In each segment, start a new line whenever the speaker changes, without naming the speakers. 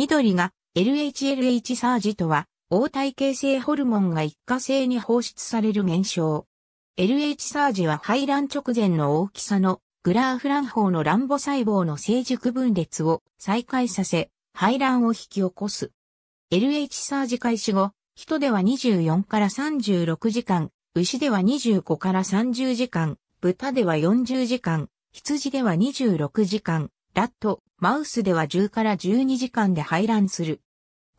緑が LHLH サージとは、応体形成ホルモンが一過性に放出される現象。LH サージは排卵直前の大きさのグラーフラン法の卵母細胞の成熟分裂を再開させ、排卵を引き起こす。LH サージ開始後、人では24から36時間、牛では25から30時間、豚では40時間、羊では26時間、ラット、マウスでは10から12時間で排卵する。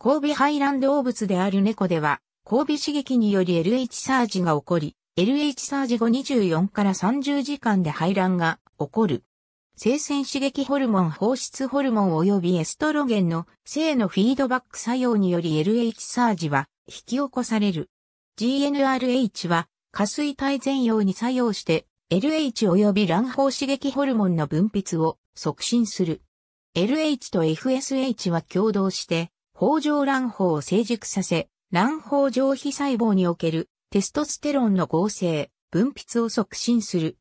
交尾排卵動物である猫では、交尾刺激により LH サージが起こり、LH サージ後24から30時間で排卵が起こる。生鮮刺激ホルモン放出ホルモン及びエストロゲンの性のフィードバック作用により LH サージは引き起こされる。GNRH は下垂体全容に作用して LH 及び卵胞刺激ホルモンの分泌を促進する。LH と FSH は共同して、包状卵胞を成熟させ、卵胞上皮細胞におけるテストステロンの合成、分泌を促進する。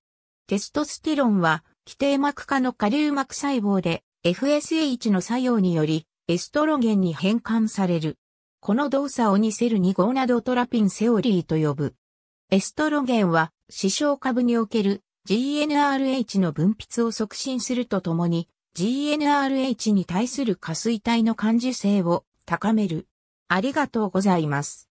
テストステロンは、規定膜下の下流膜細胞で FSH の作用によりエストロゲンに変換される。この動作を似せる2号などトラピンセオリーと呼ぶ。エストロゲンは視床下部における GNRH の分泌を促進するとともに GNRH に対する下垂体の感受性を高める。ありがとうございます。